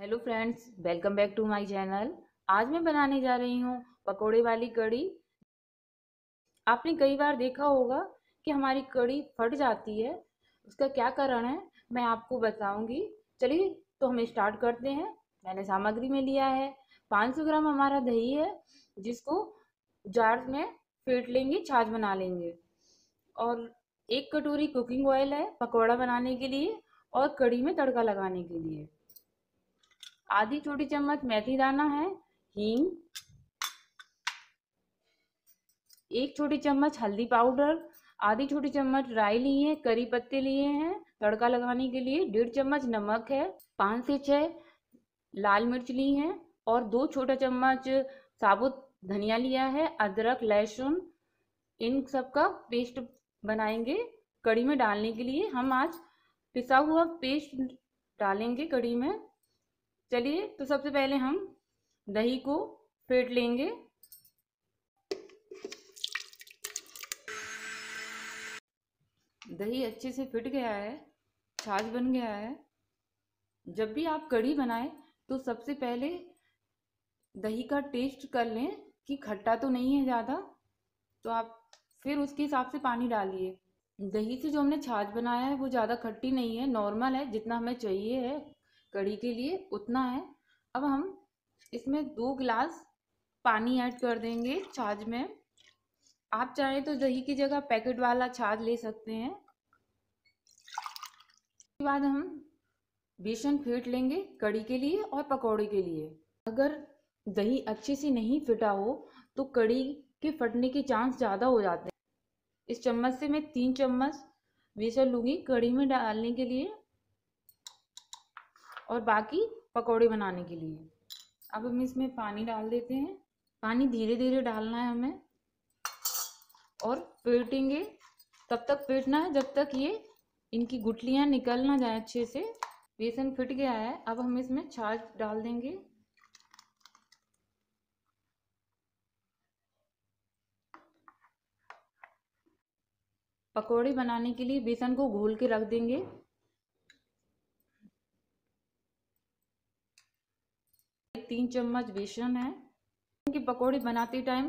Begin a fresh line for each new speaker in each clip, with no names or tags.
hello friends welcome back to my channel आज मैं बनाने जा रही हूँ पकोड़े वाली कड़ी आपने कई बार देखा होगा कि हमारी कड़ी फट जाती है उसका क्या कारण है मैं आपको बताऊंगी चलिए तो हम स्टार्ट करते हैं मैंने सामग्री में लिया है 500 ग्राम हमारा दही है जिसको जार में फेंट लेंगे छाछ बना लेंगे और एक कटोरी कुकिंग ऑयल है पकौड़ा बनाने के लिए और कड़ी में तड़का लगाने के लिए आधी छोटी चम्मच मेथी दाना है हींग एक छोटी चम्मच हल्दी पाउडर आधी छोटी चम्मच राई ली है करी पत्ते लिए हैं तड़का लगाने के लिए डेढ़ चम्मच नमक है पाँच से छः लाल मिर्च ली है और दो छोटा चम्मच साबुत धनिया लिया है अदरक लहसुन इन सब का पेस्ट बनाएंगे कड़ी में डालने के लिए हम आज पिसा हुआ पेस्ट डालेंगे कड़ी में चलिए तो सबसे पहले हम दही को फेट लेंगे दही अच्छे से फिट गया है छाछ बन गया है जब भी आप कढ़ी बनाएं तो सबसे पहले दही का टेस्ट कर लें कि खट्टा तो नहीं है ज़्यादा तो आप फिर उसके हिसाब से पानी डालिए दही से जो हमने छाछ बनाया है वो ज़्यादा खट्टी नहीं है नॉर्मल है जितना हमें चाहिए है कड़ी के लिए उतना है अब हम इसमें दो गिलास पानी ऐड कर देंगे छाछ में आप चाहें तो दही की जगह पैकेट वाला छाछ ले सकते हैं उसके बाद हम बेसन फेंट लेंगे कड़ी के लिए और पकौड़े के लिए अगर दही अच्छे से नहीं फिटा हो तो कड़ी के फटने के चांस ज़्यादा हो जाते हैं इस चम्मच से मैं तीन चम्मच बेसन लूँगी कड़ी में डालने के लिए और बाकी पकौड़े बनाने के लिए अब हम इसमें पानी डाल देते हैं पानी धीरे धीरे डालना है हमें और पेटेंगे तब तक पेटना है जब तक ये इनकी गुटलियाँ निकल ना जाए अच्छे से बेसन फिट गया है अब हम इसमें छाछ डाल देंगे पकौड़े बनाने के लिए बेसन को घोल के रख देंगे तीन चम्मच बेसन है की पकौड़ी बनाते टाइम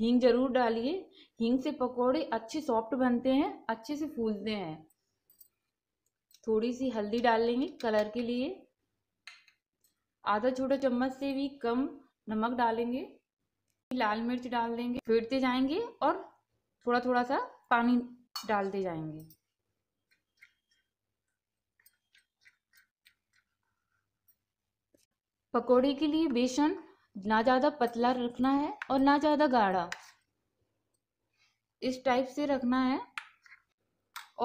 हींग जरूर डालिए हींग से पकौड़े अच्छे सॉफ्ट बनते हैं अच्छे से फूलते हैं थोड़ी सी हल्दी डाल लेंगे कलर के लिए आधा छोटा चम्मच से भी कम नमक डालेंगे लाल मिर्च डाल देंगे फेंटते जाएंगे और थोड़ा थोड़ा सा पानी डालते जाएंगे पकोड़े के लिए बेसन ना ज़्यादा पतला रखना है और ना ज़्यादा गाढ़ा इस टाइप से रखना है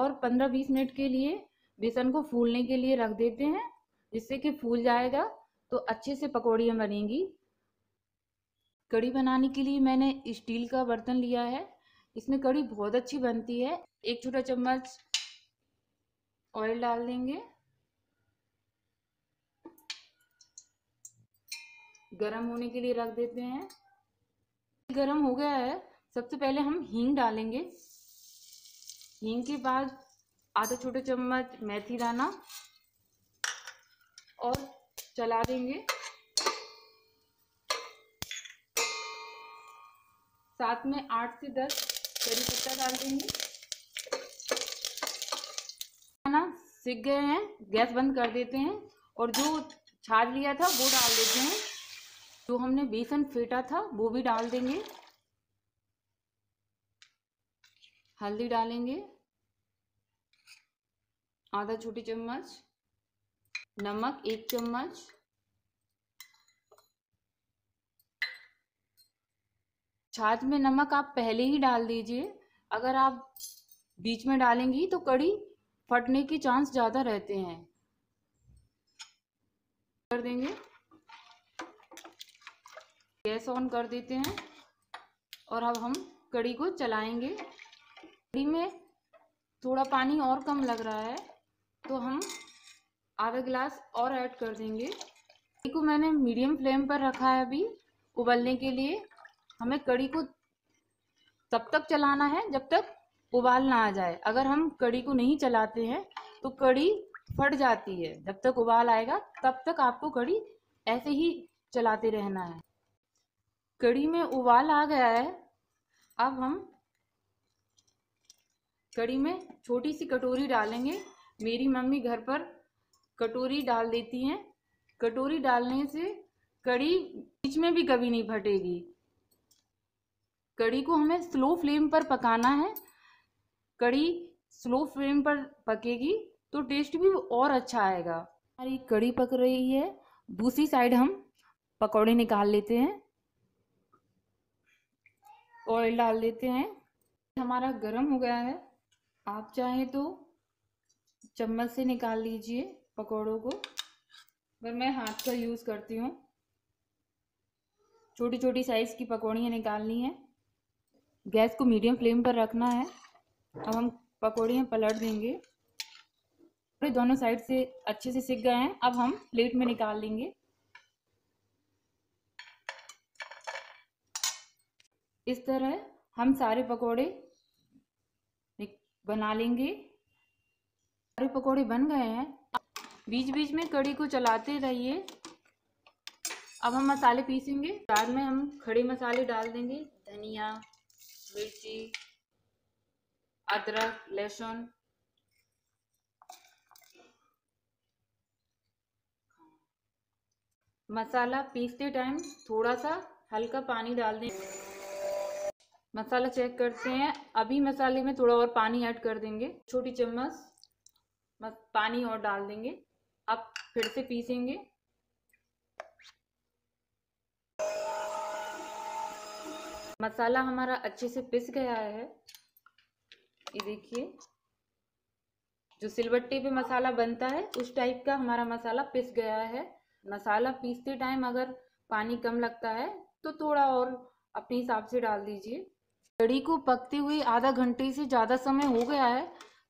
और पंद्रह बीस मिनट के लिए बेसन को फूलने के लिए रख देते हैं जिससे कि फूल जाएगा तो अच्छे से पकौड़ियाँ बनेंगी कड़ी बनाने के लिए मैंने स्टील का बर्तन लिया है इसमें कड़ी बहुत अच्छी बनती है एक छोटा चम्मच ऑयल डाल देंगे गरम होने के लिए रख देते हैं गरम हो गया है सबसे पहले हम हींग डालेंगे हींग के बाद आधा छोटे चम्मच मेथी दाना और चला देंगे साथ में आठ से दस करी पत्ता डाल देंगे खाना सीख गए हैं गैस बंद कर देते हैं और जो छाछ लिया था वो डाल देते हैं जो हमने बेसन फेटा था वो भी डाल देंगे हल्दी डालेंगे आधा छोटी चम्मच नमक एक चम्मच छाछ में नमक आप पहले ही डाल दीजिए अगर आप बीच में डालेंगी तो कड़ी फटने के चांस ज़्यादा रहते हैं कर देंगे गैस ऑन कर देते हैं और अब हम कड़ी को चलाएंगे कड़ी में थोड़ा पानी और कम लग रहा है तो हम आधा गिलास और ऐड कर देंगे कड़ी को मैंने मीडियम फ्लेम पर रखा है अभी उबलने के लिए हमें कड़ी को तब तक चलाना है जब तक उबाल ना आ जाए अगर हम कड़ी को नहीं चलाते हैं तो कड़ी फट जाती है जब तक उबाल आएगा तब तक आपको कड़ी ऐसे ही चलाते रहना है कड़ी में उबाल आ गया है अब हम कड़ी में छोटी सी कटोरी डालेंगे मेरी मम्मी घर पर कटोरी डाल देती हैं कटोरी डालने से कड़ी बीच में भी कभी नहीं फटेगी कड़ी को हमें स्लो फ्लेम पर पकाना है कड़ी स्लो फ्लेम पर पकेगी तो टेस्ट भी और अच्छा आएगा हमारी कड़ी पक रही है दूसरी साइड हम पकौड़े निकाल लेते हैं ऑयल डाल देते हैं हमारा गर्म हो गया है आप चाहें तो चम्मच से निकाल लीजिए पकौड़ों को पर मैं हाथ का यूज़ करती हूँ छोटी छोटी साइज़ की पकौड़ियाँ निकालनी है गैस को मीडियम फ्लेम पर रखना है अब हम पकौड़ियाँ पलट देंगे दोनों साइड से अच्छे से सिक गए हैं अब हम प्लेट में निकाल लेंगे इस तरह हम सारे पकोड़े बना लेंगे सारे पकोड़े बन गए हैं बीच बीच में कड़ी को चलाते रहिए अब हम मसाले पीसेंगे बाद में हम खड़े मसाले डाल देंगे धनिया मिर्ची अदरक लहसुन मसाला पीसते टाइम थोड़ा सा हल्का पानी डाल दें मसाला चेक करते हैं अभी मसाले में थोड़ा और पानी ऐड कर देंगे छोटी चम्मच पानी और डाल देंगे अब फिर से पीसेंगे मसाला हमारा अच्छे से पिस गया है ये देखिए जो सिलबट्टे पे मसाला बनता है उस टाइप का हमारा मसाला पिस गया है मसाला पीसते टाइम अगर पानी कम लगता है तो थोड़ा और अपने हिसाब से डाल दीजिए कड़ी को पकते हुए आधा घंटे से ज़्यादा समय हो गया है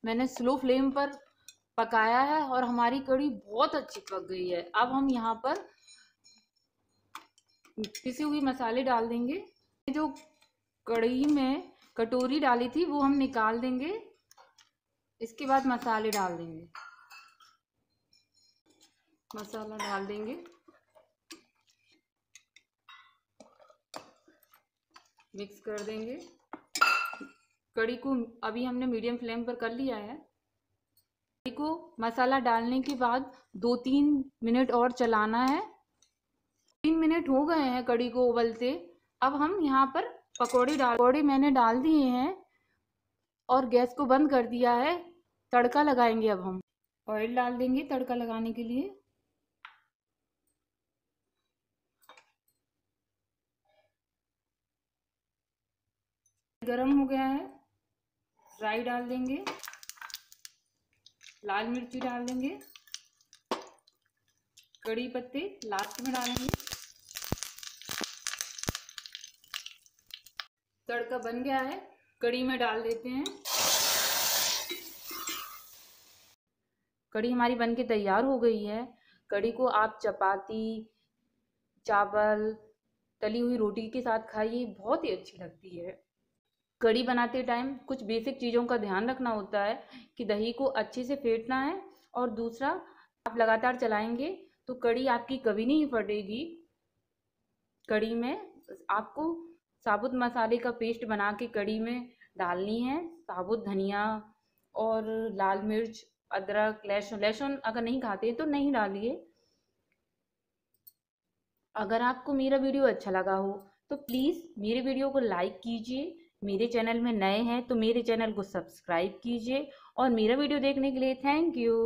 मैंने स्लो फ्लेम पर पकाया है और हमारी कड़ी बहुत अच्छी पक गई है अब हम यहाँ पर पिसे हुए मसाले डाल देंगे जो कड़ी में कटोरी डाली थी वो हम निकाल देंगे इसके बाद मसाले डाल देंगे मसाला डाल देंगे मिक्स कर देंगे कड़ी को अभी हमने मीडियम फ्लेम पर कर लिया है कड़ी को मसाला डालने के बाद दो तीन मिनट और चलाना है तीन मिनट हो गए हैं कड़ी को उबलते अब हम यहाँ पर पकौड़े डाल पकौड़े मैंने डाल दिए हैं और गैस को बंद कर दिया है तड़का लगाएंगे अब हम ऑयल डाल देंगे तड़का लगाने के लिए गरम हो गया है राई डाल देंगे लाल मिर्ची डाल देंगे कड़ी पत्ते लास्ट में डालेंगे तड़का बन गया है कड़ी में डाल देते हैं कड़ी हमारी बन के तैयार हो गई है कड़ी को आप चपाती चावल तली हुई रोटी के साथ खाइए बहुत ही अच्छी लगती है कड़ी बनाते टाइम कुछ बेसिक चीज़ों का ध्यान रखना होता है कि दही को अच्छे से फेंटना है और दूसरा आप लगातार चलाएंगे तो कड़ी आपकी कभी नहीं फटेगी कड़ी में आपको साबुत मसाले का पेस्ट बना के कड़ी में डालनी है साबुत धनिया और लाल मिर्च अदरक लहसुन लहसुन अगर नहीं खाते हैं तो नहीं डालिए अगर आपको मेरा वीडियो अच्छा लगा हो तो प्लीज़ मेरे वीडियो को लाइक कीजिए मेरे चैनल में नए हैं तो मेरे चैनल को सब्सक्राइब कीजिए और मेरा वीडियो देखने के लिए थैंक यू